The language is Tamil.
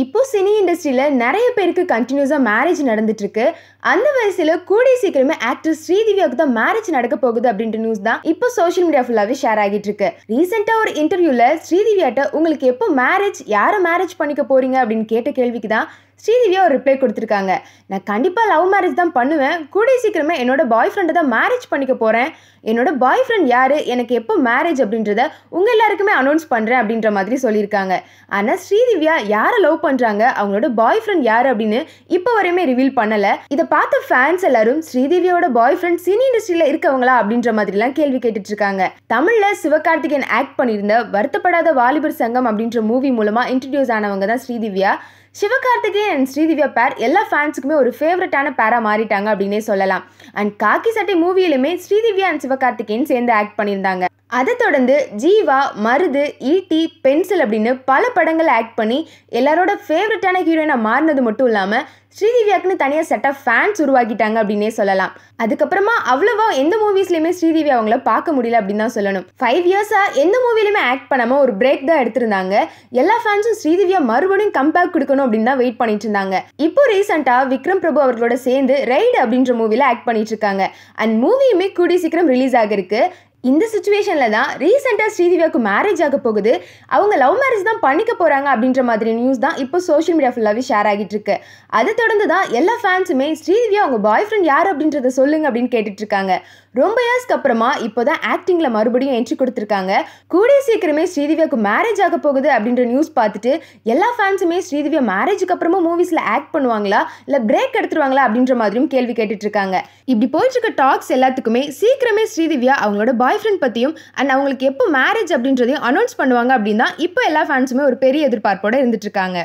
இப்போ சினி இண்டஸ்ட்ரியில் நிறைய பேருக்கு கண்டினியூஸாக மேரேஜ் நடந்துட்டுருக்கு அந்த வயசில் கூடிய சீக்கிரமே ஆக்ட்ரஸ் ஸ்ரீதிவியாவுக்கு தான் மேரேஜ் நடக்க போகுது அப்படின்ற நியூஸ் தான் இப்போ சோஷியல் மீடியா ஃபுல்லாகவே ஷேர் ஆகிட்டு இருக்கு ரீசெண்டாக ஒரு இன்டர்வியூவில் ஸ்ரீதிவியாட்ட உங்களுக்கு எப்போ மேரேஜ் யாரை மேரேஜ் பண்ணிக்க போறீங்க அப்படின்னு கேட்ட கேள்விக்கு தான் ஸ்ரீதேவியா ஒரு ரிப்ளை கொடுத்துருக்காங்க நான் கண்டிப்பாக லவ் மேரேஜ் தான் பண்ணுவேன் கூடிய சீக்கிரமே என்னோட பாய் ஃப்ரெண்டை தான் மேரேஜ் பண்ணிக்க போகிறேன் என்னோட பாய் ஃப்ரெண்ட் யார் எனக்கு எப்போ மேரேஜ் அப்படின்றத உங்கள் எல்லாருக்குமே அனௌன்ஸ் பண்ணுறேன் அப்படின்ற மாதிரி சொல்லியிருக்காங்க ஆனால் ஸ்ரீதிவ்யா யாரை லவ் பண்ணுறாங்க அவங்களோட பாய் ஃப்ரெண்ட் யார் அப்படின்னு இப்போ வரையுமே ரிவீல் பண்ணலை இதை பார்த்த ஃபேன்ஸ் எல்லாரும் ஸ்ரீதேவியோட பாய் ஃப்ரெண்ட் சினி இண்டஸ்ட்ரியில் இருக்கவங்களா அப்படின்ற மாதிரிலாம் கேள்வி கேட்டுட்டு இருக்காங்க தமிழில் சிவகார்த்திகேயன் ஆக்ட் பண்ணியிருந்த வருத்தப்படாத வாலிபர் சங்கம் அப்படின்ற மூவி மூலமாக இன்ட்ரடியூஸ் ஆனவங்க தான் ஸ்ரீதிவ்யா சிவகார்த்திகேயன் ஸ்ரீதிவ்யா பேர் எல்லா ஃபேன்ஸுக்குமே ஒரு ஃபேவரட்டான பேராக மாறிட்டாங்க அப்படின்னே சொல்லலாம் அண்ட் காக்கி சட்டை மூவியிலுமே ஸ்ரீதிவ்யா அண்ட் சிவகார்த்திகேயன் சேர்ந்து ஆக்ட் பண்ணியிருந்தாங்க அதை தொடர்ந்து ஜீவா மருது ஈட்டி பென்சில் அப்படின்னு பல படங்கள் ஆக்ட் பண்ணி எல்லாரோட ஃபேவரட்டான ஹீரோயினாக மாறினது மட்டும் இல்லாமல் ஸ்ரீதேவியாக்குன்னு தனியாக செட் ஆஃப் ஃபேன்ஸ் உருவாக்கிட்டாங்க அப்படின்னே சொல்லலாம் அதுக்கப்புறமா அவ்வளவா எந்த மூவிஸ்லையுமே ஸ்ரீதேவி அவங்கள பார்க்க முடியல அப்படின்னு தான் சொல்லணும் ஃபைவ் இயர்ஸாக எந்த மூவிலையுமே ஆக்ட் பண்ணாமல் ஒரு பிரேக் தான் எடுத்திருந்தாங்க எல்லா ஃபேன்ஸும் ஸ்ரீதேவியா மறுபடியும் கம்பேக் கொடுக்கணும் அப்படின்னு தான் வெயிட் பண்ணிட்டு இருந்தாங்க இப்போ ரீசெண்டாக விக்ரம் பிரபு அவர்களோட சேர்ந்து ரைடு அப்படின்ற மூவியில் ஆக்ட் பண்ணிட்டு இருக்காங்க அண்ட் மூவியுமே கூடி சீக்கிரம் ரிலீஸ் ஆகிருக்கு இந்த சுச்சுவேஷனில் தான் ரீசெண்டாக ஸ்ரீதிவியாவுக்கு மேரேஜ் ஆக போகுது அவங்க லவ் மேரேஜ் தான் பண்ணிக்க போகிறாங்க அப்படின்ற மாதிரி நியூஸ் தான் இப்போ சோஷியல் மீடியா ஃபுல்லாகவே ஷேர் ஆகிட்டு இருக்கு அதை தொடர்ந்து தான் எல்லா ஃபேன்ஸுமே ஸ்ரீதிவியா அவங்க பாய் ஃப்ரெண்ட் யார் அப்படின்றத சொல்லுங்க அப்படின்னு கேட்டுட்டு இருக்காங்க ரொம்ப இயர்ஸ்க்கு அப்புறமா இப்போ தான் ஆக்டிங்கில் மறுபடியும் என்ட்ரி கொடுத்துருக்காங்க கூடிய சீக்கிரமே ஸ்ரீதிவியாவுக்கு மேரேஜ் ஆக போகுது அப்படின்ற நியூஸ் பார்த்துட்டு எல்லா ஃபேன்ஸுமே ஸ்ரீதிவியா மேரேஜுக்கு அப்புறமா மூவிஸில் ஆக்ட் பண்ணுவாங்களா இல்லை பிரேக் எடுத்துருவாங்களா அப்படின்ற மாதிரியும் கேள்வி கேட்டுட்டு இருக்காங்க இப்படி போயிட்டு இருக்க டாக்ஸ் எல்லாத்துக்குமே சீக்கிரமே ஸ்ரீதிவியா அவங்களோட பாய் பாய் ஃப்ரெண்ட் பற்றியும் அண்ட் அவங்களுக்கு எப்போ மேரேஜ் அப்படின்றதையும் அனௌன்ஸ் பண்ணுவாங்க அப்படின்னா இப்போ எல்லா ஃபேன்ஸுமே ஒரு பெரிய எதிர்பார்ப்போடு இருந்துட்டுருக்காங்க